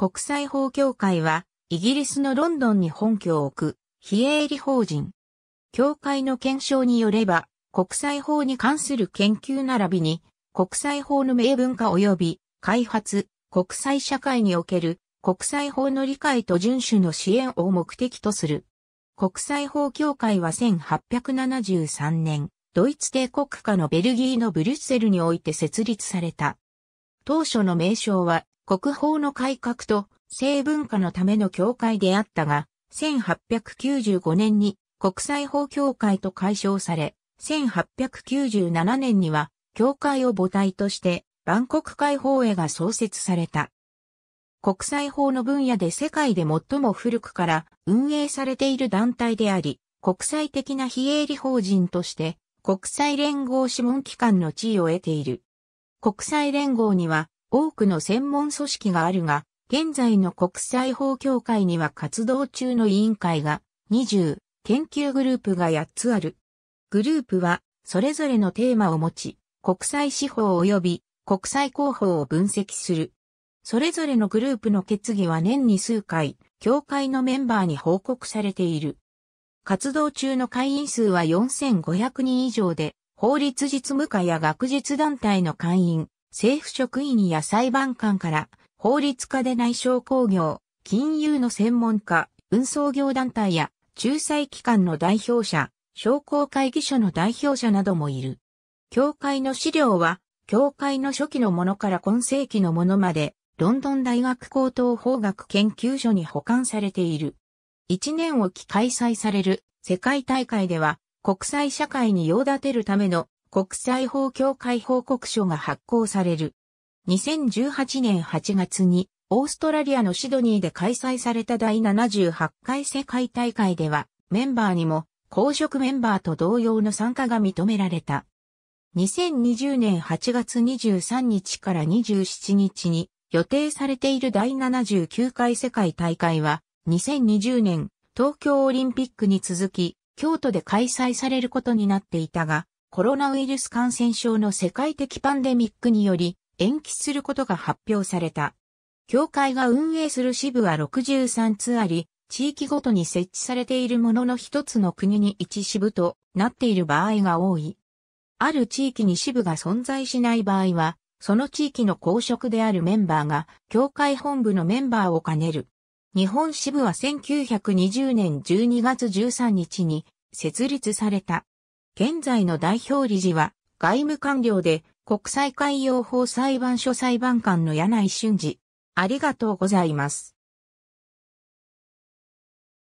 国際法協会は、イギリスのロンドンに本拠を置く、非営利法人。協会の検証によれば、国際法に関する研究並びに、国際法の明文化及び、開発、国際社会における、国際法の理解と遵守の支援を目的とする。国際法協会は1873年、ドイツ帝国下のベルギーのブリュッセルにおいて設立された。当初の名称は国宝の改革と性文化のための協会であったが、1895年に国際法協会と解消され、1897年には協会を母体として万国解放へが創設された。国際法の分野で世界で最も古くから運営されている団体であり、国際的な非営利法人として国際連合諮問機関の地位を得ている。国際連合には多くの専門組織があるが、現在の国際法協会には活動中の委員会が20、研究グループが8つある。グループは、それぞれのテーマを持ち、国際司法及び国際広報を分析する。それぞれのグループの決議は年に数回、協会のメンバーに報告されている。活動中の会員数は4500人以上で、法律実務家や学術団体の会員、政府職員や裁判官から法律家で内商工業、金融の専門家、運送業団体や仲裁機関の代表者、商工会議所の代表者などもいる。教会の資料は、教会の初期のものから今世紀のものまで、ロンドン大学高等法学研究所に保管されている。一年おき開催される世界大会では、国際社会に用立てるための国際法協会報告書が発行される。2018年8月にオーストラリアのシドニーで開催された第78回世界大会ではメンバーにも公職メンバーと同様の参加が認められた。2020年8月23日から27日に予定されている第79回世界大会は2020年東京オリンピックに続き京都で開催されることになっていたがコロナウイルス感染症の世界的パンデミックにより延期することが発表された。協会が運営する支部は63つあり、地域ごとに設置されているものの一つの国に一支部となっている場合が多い。ある地域に支部が存在しない場合は、その地域の公職であるメンバーが、協会本部のメンバーを兼ねる。日本支部は1920年12月13日に設立された。現在の代表理事は、外務官僚で、国際海洋法裁判所裁判官の柳井俊二。ありがとうございます。